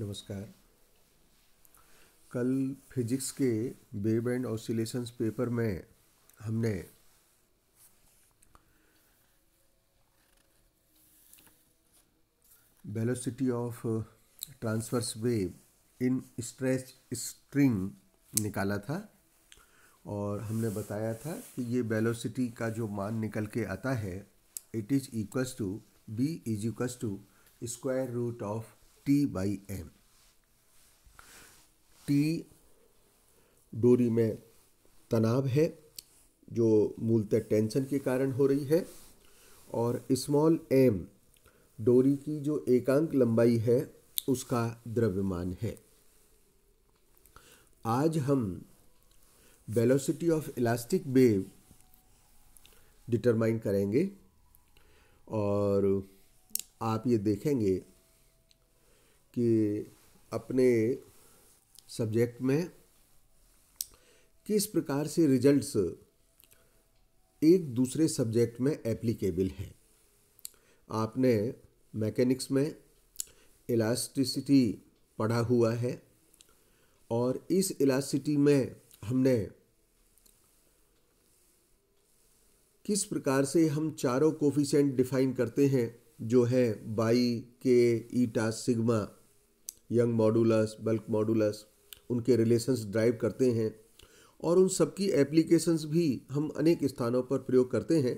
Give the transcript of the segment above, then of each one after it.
नमस्कार कल फिजिक्स के वेव एंड ऑसिलेशंस पेपर में हमने velocity of transverse wave in stretch string निकाला था और हमने बताया था कि ये वेलोसिटी का जो मान निकल के आता है it is equals to B is equals to square root of T by M T डोरी में तनाव है जो मूलतः टेंशन के कारण हो रही है और स्मॉल एम डोरी की जो एकांक लंबाई है उसका द्रव्यमान है आज हम velocity of elastic wave determine करेंगे और आप ये देखेंगे कि अपने सब्जेक्ट में किस प्रकार से रिजल्ट्स एक दूसरे सब्जेक्ट में एप्लीकेबल हैं आपने मैकेनिक्स में इलास्टिसिटी पढ़ा हुआ है और इस इलास्टिसिटी में हमने किस प्रकार से हम चारों कोफिशेंट डिफाइन करते हैं जो है Y K eta sigma young modulus bulk modulus उनके रिलेशंस ड्राइव करते हैं और उन सबकी एप्लीकेशंस भी हम अनेक स्थानों पर प्रयोग करते हैं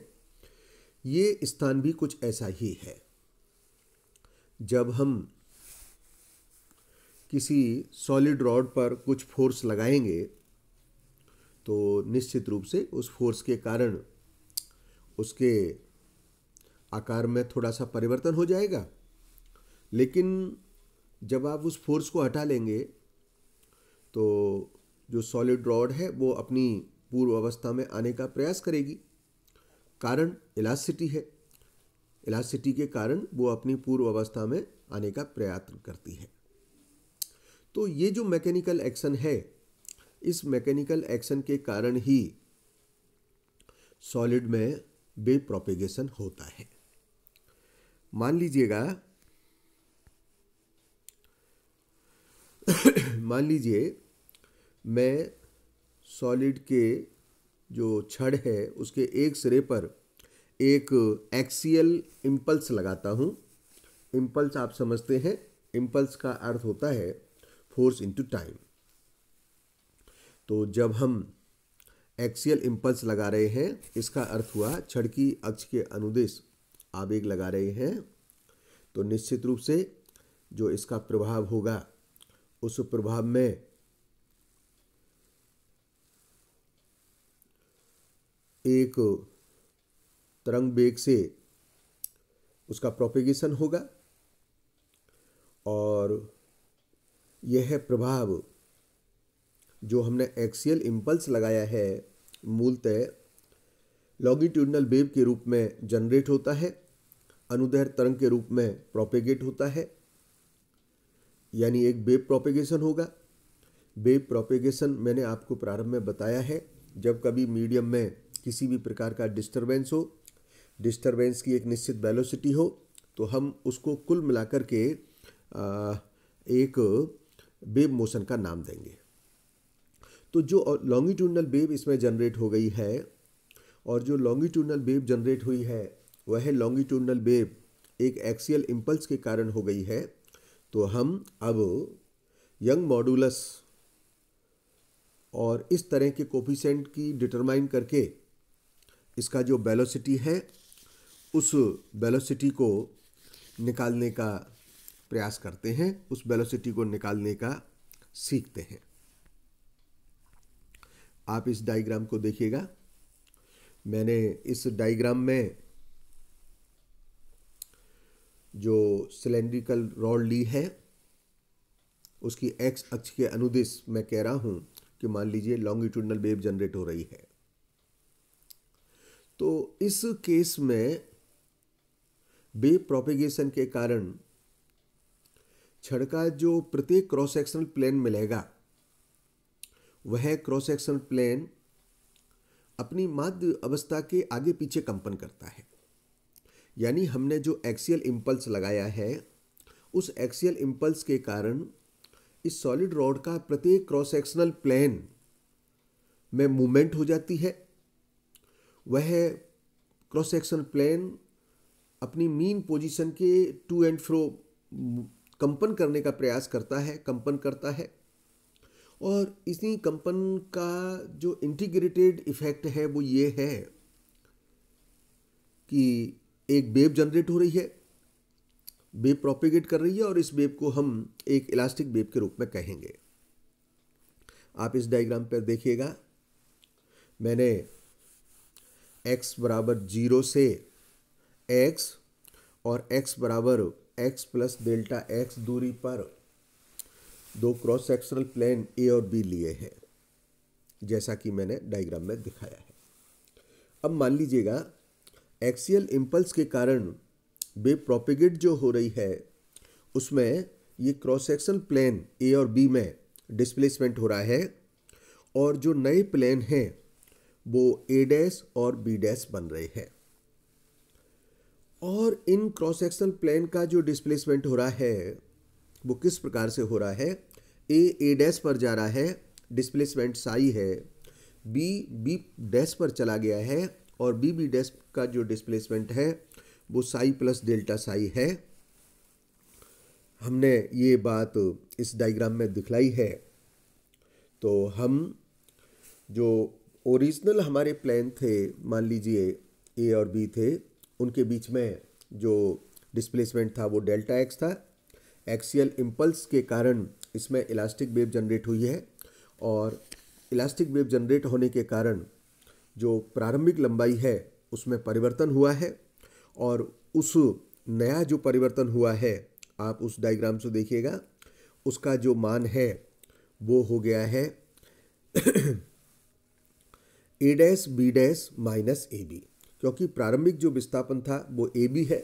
ये स्थान भी कुछ ऐसा ही है जब हम किसी सॉलिड रॉड पर कुछ फोर्स लगाएंगे तो निश्चित रूप से उस फोर्स के कारण उसके आकार में थोड़ा सा परिवर्तन हो जाएगा लेकिन जब आप उस फोर्स को हटा लेंगे तो जो सॉलिड रॉड है वो अपनी पूर्व अवस्था में आने का प्रयास करेगी कारण इलास्टिटी है इलास्टिटी के कारण वो अपनी पूर्व अवस्था में आने का प्रयत्न करती है तो ये जो मैकेनिकल एक्शन है इस मैकेनिकल एक्शन के कारण ही सॉलिड में वे प्रोपेगेशन होता है मान लीजिएगा मान लीजिए मैं सॉलिड के जो छड़ है उसके एक सिरे पर एक एक्सियल इम्पल्स लगाता हूँ इम्पल्स आप समझते हैं इम्पल्स का अर्थ होता है फोर्स इनटू टाइम तो जब हम एक्सियल इम्पल्स लगा रहे हैं इसका अर्थ हुआ छड़ की अक्ष के अनुदेश आवेग लगा रहे हैं तो निश्चित रूप से जो इसका प्रभाव होगा उस प्रभाव में एक तरंग बेग से उसका प्रोपेगेशन होगा और यह प्रभाव जो हमने एक्सियल इम्पल्स लगाया है मूलतः लॉन्गिट्यूडनल वेव के रूप में जनरेट होता है अनुदैर तरंग के रूप में प्रोपेगेट होता है यानी एक वेब प्रोपेगेशन होगा वेब प्रोपेगेशन मैंने आपको प्रारंभ में बताया है जब कभी मीडियम में किसी भी प्रकार का डिस्टरबेंस हो डिस्टरबेंस की एक निश्चित वेलोसिटी हो तो हम उसको कुल मिलाकर के एक वेब मोशन का नाम देंगे तो जो लॉन्गिट्यूडनल वेब इसमें जनरेट हो गई है और जो लॉन्गिट्यूडनल वेब जनरेट हुई है वह लॉन्गिट्यूडनल वेब एक एक्सियल इम्पल्स के कारण हो गई है तो हम अब यंग मॉडुलस और इस तरह के कोफिशेंट की डिटरमाइन करके इसका जो वेलोसिटी है उस वेलोसिटी को निकालने का प्रयास करते हैं उस वेलोसिटी को निकालने का सीखते हैं आप इस डायग्राम को देखिएगा मैंने इस डायग्राम में जो सिलेंड्रिकल रॉड ली है उसकी एक्स अक्ष के अनुदिश मैं कह रहा हूं कि मान लीजिए लॉन्गिट्यूडनल वेव जनरेट हो रही है तो इस केस में वेव प्रोपेगेशन के कारण छड़ का जो प्रत्येक क्रॉस सेक्शनल प्लेन मिलेगा वह क्रॉस सेक्शनल प्लेन अपनी माध्य अवस्था के आगे पीछे कंपन करता है यानी हमने जो एक्सियल इम्पल्स लगाया है उस एक्सियल इम्पल्स के कारण इस सॉलिड रॉड का प्रत्येक क्रॉस सेक्शनल प्लेन में मूवमेंट हो जाती है वह क्रॉस सेक्शनल प्लेन अपनी मीन पोजीशन के टू एंड फ्रो कंपन करने का प्रयास करता है कंपन करता है और इसी कंपन का जो इंटीग्रेटेड इफेक्ट है वो ये है कि एक बेब जनरेट हो रही है बेब प्रोपेगेट कर रही है और इस बेब को हम एक इलास्टिक बेब के रूप में कहेंगे आप इस डायग्राम पर देखिएगा मैंने x बराबर जीरो से x और x बराबर x प्लस डेल्टा x दूरी पर दो क्रॉस सेक्शनल प्लेन ए और बी लिए हैं जैसा कि मैंने डायग्राम में दिखाया है अब मान लीजिएगा एक्सियल इम्पल्स के कारण वे प्रोपिगेट जो हो रही है उसमें ये क्रॉस सेक्शन प्लेन ए और बी में डिस्प्लेसमेंट हो रहा है और जो नए प्लेन हैं वो ए डैश और बी डैश बन रहे हैं और इन क्रॉस सेक्शन प्लेन का जो डिस्प्लेसमेंट हो रहा है वो किस प्रकार से हो रहा है ए ए डैश पर जा रहा है डिस्प्लेसमेंट साई है बी बी डैश पर चला गया है और बी बी डेस्क का जो डिस्प्लेसमेंट है वो साई प्लस डेल्टा साई है हमने ये बात इस डायग्राम में दिखलाई है तो हम जो ओरिजिनल हमारे प्लान थे मान लीजिए ए और बी थे उनके बीच में जो डिस्प्लेसमेंट था वो डेल्टा एक्स था एक्सियल इम्पल्स के कारण इसमें इलास्टिक वेव जनरेट हुई है और इलास्टिक वेव जनरेट होने के कारण जो प्रारंभिक लंबाई है उसमें परिवर्तन हुआ है और उस नया जो परिवर्तन हुआ है आप उस डायग्राम से देखिएगा उसका जो मान है वो हो गया है A dash B dash minus A B क्योंकि प्रारंभिक जो विस्थापन था वो ए बी है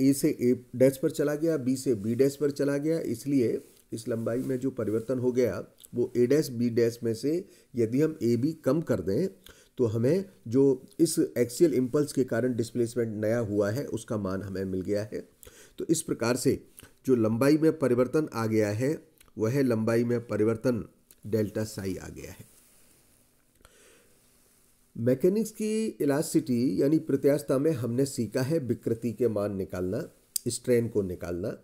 ए से ए डैस पर चला गया बी से बी डैस पर चला गया इसलिए इस लंबाई में जो परिवर्तन हो गया वो ए डैस बी डैस में से यदि हम ए बी कम कर दें तो हमें जो इस एक्सियल इम्पल्स के कारण डिस्प्लेसमेंट नया हुआ है उसका मान हमें मिल गया है तो इस प्रकार से जो लंबाई में परिवर्तन आ गया है वह लंबाई में परिवर्तन डेल्टा साई आ गया है मैकेनिक्स की इलास्टिटी यानी प्रत्यास्थता में हमने सीखा है विकृति के मान निकालना स्ट्रेन को निकालना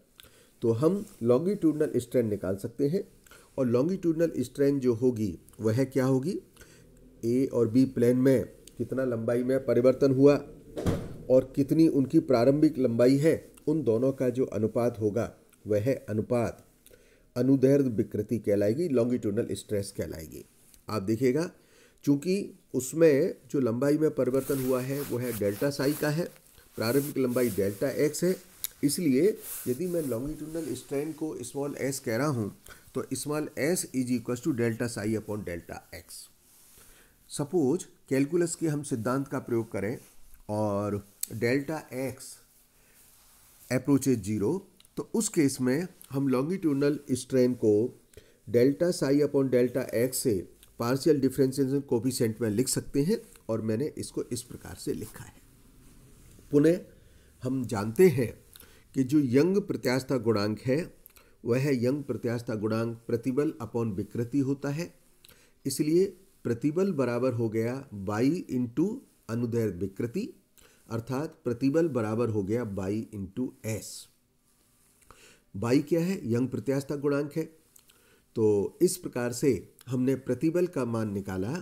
तो हम लॉन्गिट्यूडनल स्ट्रेन निकाल सकते हैं और लॉन्गिट्यूडनल स्ट्रेन जो होगी वह क्या होगी ए और बी प्लेन में कितना लंबाई में परिवर्तन हुआ और कितनी उनकी प्रारंभिक लंबाई है उन दोनों का जो अनुपात होगा वह अनुपात अनुदैर्ध विकृति कहलाएगी लॉन्गिट्यूडनल स्ट्रेस कहलाएगी आप देखिएगा चूंकि उसमें जो लंबाई में परिवर्तन हुआ है वह है डेल्टा साई का है प्रारंभिक लंबाई डेल्टा एक्स है इसलिए यदि मैं लॉन्गिट्यूडनल स्ट्रेन को स्मॉल एस कह रहा हूँ तो small S is equal to delta psi upon delta X suppose calculus के हम सिद्धांत का प्रयोग करें और डेल्टा एक्स अप्रोचेज जीरो तो उस केस में हम लॉन्गिट्यूडनल स्ट्रेन को delta psi upon delta X से पार्शियल डिफ्रेंसिएशन कोफिशेंट में लिख सकते हैं और मैंने इसको इस प्रकार से लिखा है पुनः हम जानते हैं कि जो यंग प्रत्यास्था गुणांक है वह यंग प्रत्यास्था गुणांक प्रतिबल अपॉन विकृति होता है इसलिए प्रतिबल बराबर हो गया बाई इंटू अनुदैर विकृति अर्थात प्रतिबल बराबर हो गया बाई इंटू एस बाई क्या है यंग प्रत्यास्था गुणांक है तो इस प्रकार से हमने प्रतिबल का मान निकाला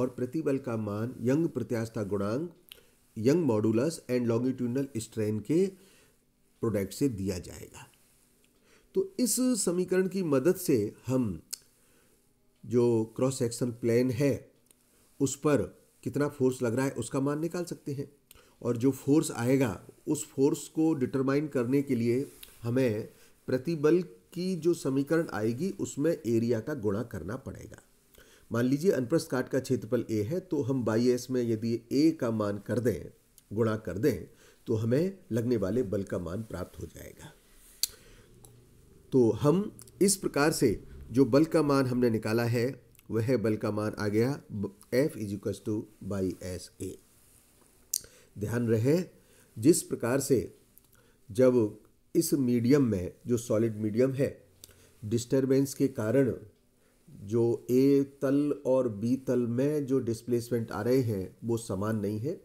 और प्रतिबल का मान यंग प्रत्यास्था गुणांक Young modulus and longitudinal strain के प्रोडक्ट से दिया जाएगा तो इस समीकरण की मदद से हम जो क्रॉस सेक्शन प्लेन है उस पर कितना फोर्स लग रहा है उसका मान निकाल सकते हैं और जो फोर्स आएगा उस फोर्स को डिटरमाइन करने के लिए हमें प्रतिबल की जो समीकरण आएगी उसमें एरिया का गुणा करना पड़ेगा मान लीजिए अनप्रस्थ काट का क्षेत्रफल ए है तो हम बाई एस में यदि ए का मान कर दें गुणा कर दें तो हमें लगने वाले बल का मान प्राप्त हो जाएगा तो हम इस प्रकार से जो बल का मान हमने निकाला है वह बल का मान आ गया F is to Y S A ध्यान रहे जिस प्रकार से जब इस मीडियम में जो सॉलिड मीडियम है डिस्टरबेंस के कारण जो ए तल और बी तल में जो डिस्प्लेसमेंट आ रहे हैं वो समान नहीं है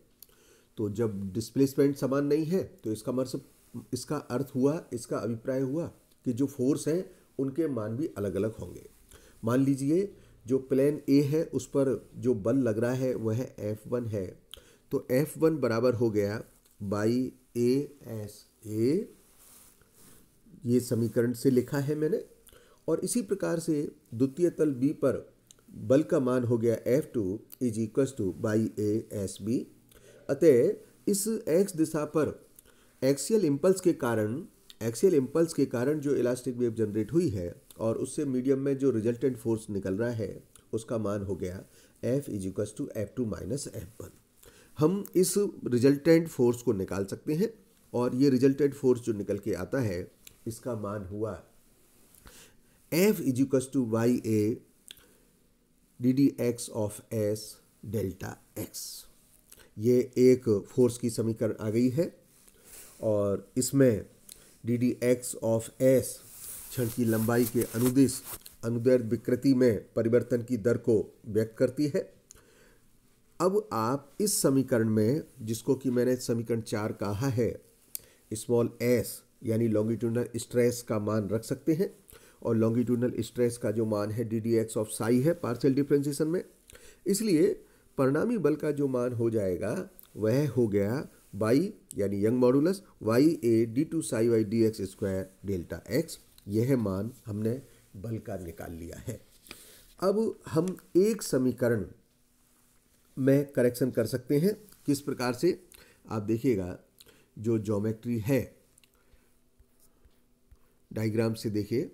तो जब डिस्प्लेसमेंट समान नहीं है तो इसका मतलब इसका अर्थ हुआ इसका अभिप्राय हुआ कि जो फोर्स है उनके मान भी अलग अलग होंगे मान लीजिए जो प्लेन ए है उस पर जो बल लग रहा है वह एफ वन है तो एफ वन बराबर हो गया बाई ए एस ए ये समीकरण से लिखा है मैंने और इसी प्रकार से द्वितीय तल बी पर बल का मान हो गया F two is equals to Y A S B अतः इस एक्स दिशा पर एक्सियल इम्पल्स के कारण एक्सियल इम्पल्स के कारण जो इलास्टिक वेव जनरेट हुई है और उससे मीडियम में जो रिजल्टेंट फोर्स निकल रहा है उसका मान हो गया F is to F two minus F one हम इस रिजल्टेंट फोर्स को निकाल सकते हैं और ये रिजल्टेंट फोर्स जो निकल के आता है इसका मान हुआ F is to Y A D D X of S delta X ये एक फोर्स की समीकरण आ गई है और इसमें D D X of S क्षण की लंबाई के अनुदेश अनुदैर विकृति में परिवर्तन की दर को व्यक्त करती है अब आप इस समीकरण में जिसको कि मैंने समीकरण चार कहा है स्मॉल एस यानी लॉन्गिट्यूडनल स्ट्रेस का मान रख सकते हैं और लॉन्गिट्यूडनल स्ट्रेस का जो मान है D D X of psi है पार्शियल डिफ्रेंसिएशन में इसलिए परिणामी बल का जो मान हो जाएगा वह हो गया बाई यानी Young modulus Y A D two psi by D X square delta X यह मान हमने बल का निकाल लिया है अब हम एक समीकरण में करेक्शन कर सकते हैं किस प्रकार से आप देखिएगा जो ज्योमेट्री है डायग्राम से देखिए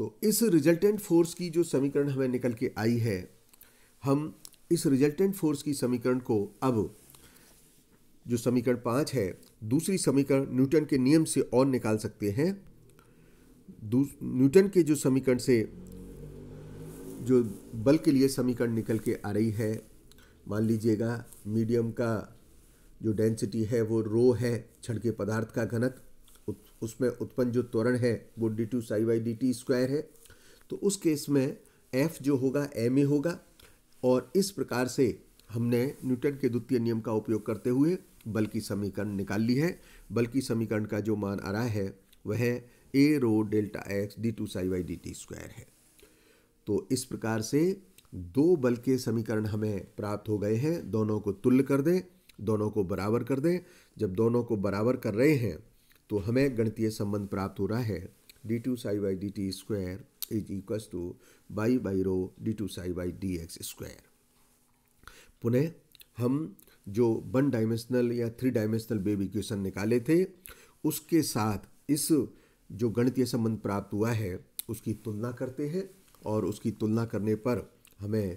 तो इस रिजल्टेंट फोर्स की जो समीकरण हमें निकल के आई है हम इस रिजल्टेंट फोर्स की समीकरण को अब जो समीकरण पाँच है दूसरी समीकरण न्यूटन के नियम से और निकाल सकते हैं न्यूटन के जो समीकरण से जो बल के लिए समीकरण निकल के आ रही है मान लीजिएगा मीडियम का जो डेंसिटी है वो रो है छड़ के पदार्थ का घनत्व उत, उसमें उत्पन्न जो त्वरण है वो D two psi by D T square है तो उस केस में एफ जो होगा एम ए होगा और इस प्रकार से हमने न्यूटन के द्वितीय नियम का उपयोग करते हुए बल की समीकरण निकाल ली है बल की समीकरण का जो मान आ रहा है वह A rho delta X D two psi by D T square है तो इस प्रकार से दो बल के समीकरण हमें प्राप्त हो गए हैं दोनों को तुल्य कर दें दोनों को बराबर कर दें जब दोनों को बराबर कर रहे हैं तो हमें गणितीय संबंध प्राप्त हो रहा है D two psi by D T square is equal to Y by rho D two psi by D X square पुनः हम जो वन डायमेंशनल या थ्री डायमेंशनल वेव इक्वेशन निकाले थे उसके साथ इस जो गणितीय संबंध प्राप्त हुआ है उसकी तुलना करते हैं और उसकी तुलना करने पर हमें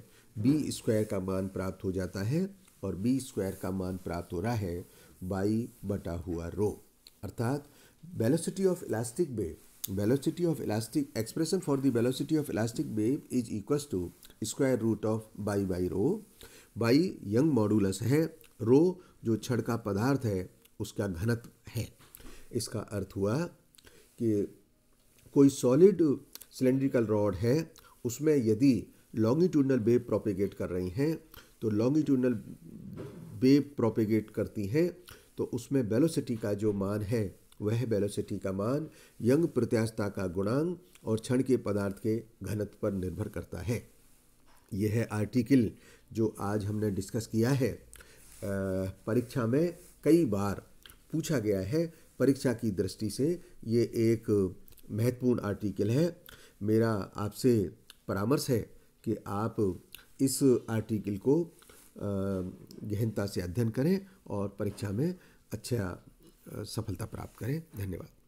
बी स्क्वायर का मान प्राप्त हो जाता है और बी स्क्वायर का मान प्राप्त हो रहा है बाई बटा हुआ रो अर्थात velocity of elastic wave velocity of elastic expression for the velocity of elastic wave is equals to square root of Y by rho Y Young modulus है रो जो छड़ का पदार्थ है उसका घनत्व है इसका अर्थ हुआ कि कोई सॉलिड सिलेंड्रिकल रॉड है उसमें यदि लॉन्गिट्यूडनल वेव प्रोपेगेट कर रही हैं तो लॉन्गिट्यूडनल वेव प्रोपेगेट करती हैं तो उसमें वेलोसिटी का जो मान है वह वेलोसिटी का मान यंग प्रत्यास्थता का गुणांग और क्षण के पदार्थ के घनत्व पर निर्भर करता है यह है आर्टिकल जो आज हमने डिस्कस किया है परीक्षा में कई बार पूछा गया है परीक्षा की दृष्टि से ये एक महत्वपूर्ण आर्टिकल है मेरा आपसे परामर्श है कि आप इस आर्टिकल को गहनता से अध्ययन करें और परीक्षा में अच्छा सफलता प्राप्त करें धन्यवाद